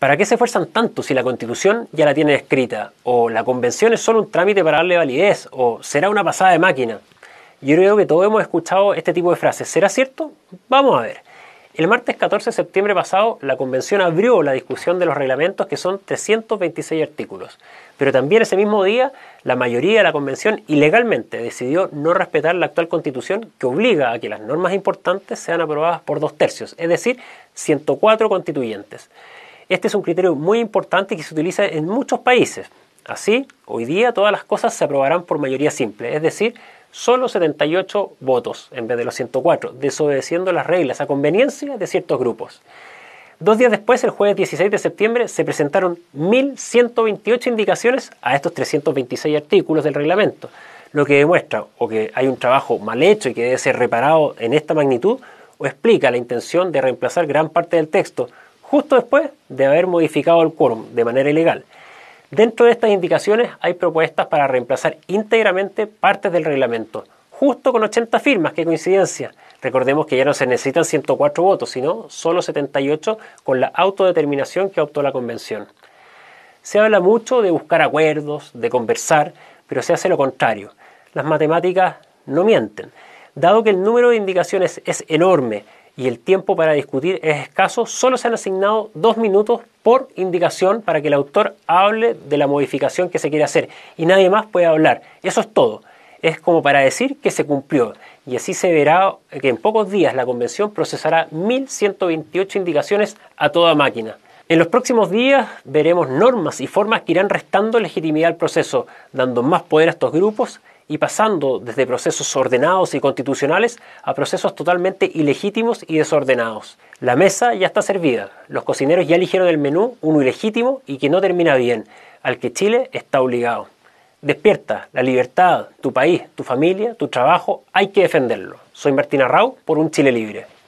¿Para qué se esfuerzan tanto si la constitución ya la tiene escrita? ¿O la convención es solo un trámite para darle validez? ¿O será una pasada de máquina? Yo creo que todos hemos escuchado este tipo de frases. ¿Será cierto? Vamos a ver. El martes 14 de septiembre pasado, la convención abrió la discusión de los reglamentos, que son 326 artículos. Pero también ese mismo día, la mayoría de la convención ilegalmente decidió no respetar la actual constitución, que obliga a que las normas importantes sean aprobadas por dos tercios, es decir, 104 constituyentes. Este es un criterio muy importante que se utiliza en muchos países. Así, hoy día todas las cosas se aprobarán por mayoría simple, es decir, solo 78 votos en vez de los 104, desobedeciendo las reglas a conveniencia de ciertos grupos. Dos días después, el jueves 16 de septiembre, se presentaron 1.128 indicaciones a estos 326 artículos del reglamento, lo que demuestra o que hay un trabajo mal hecho y que debe ser reparado en esta magnitud, o explica la intención de reemplazar gran parte del texto, justo después de haber modificado el quórum de manera ilegal. Dentro de estas indicaciones hay propuestas para reemplazar íntegramente partes del reglamento, justo con 80 firmas, qué coincidencia. Recordemos que ya no se necesitan 104 votos, sino solo 78 con la autodeterminación que optó la Convención. Se habla mucho de buscar acuerdos, de conversar, pero se hace lo contrario. Las matemáticas no mienten. Dado que el número de indicaciones es enorme y el tiempo para discutir es escaso, solo se han asignado dos minutos por indicación para que el autor hable de la modificación que se quiere hacer y nadie más puede hablar. Eso es todo. Es como para decir que se cumplió y así se verá que en pocos días la convención procesará 1.128 indicaciones a toda máquina. En los próximos días veremos normas y formas que irán restando legitimidad al proceso, dando más poder a estos grupos y pasando desde procesos ordenados y constitucionales a procesos totalmente ilegítimos y desordenados. La mesa ya está servida, los cocineros ya eligieron el menú, uno ilegítimo y que no termina bien, al que Chile está obligado. Despierta, la libertad, tu país, tu familia, tu trabajo, hay que defenderlo. Soy Martina Rau por Un Chile Libre.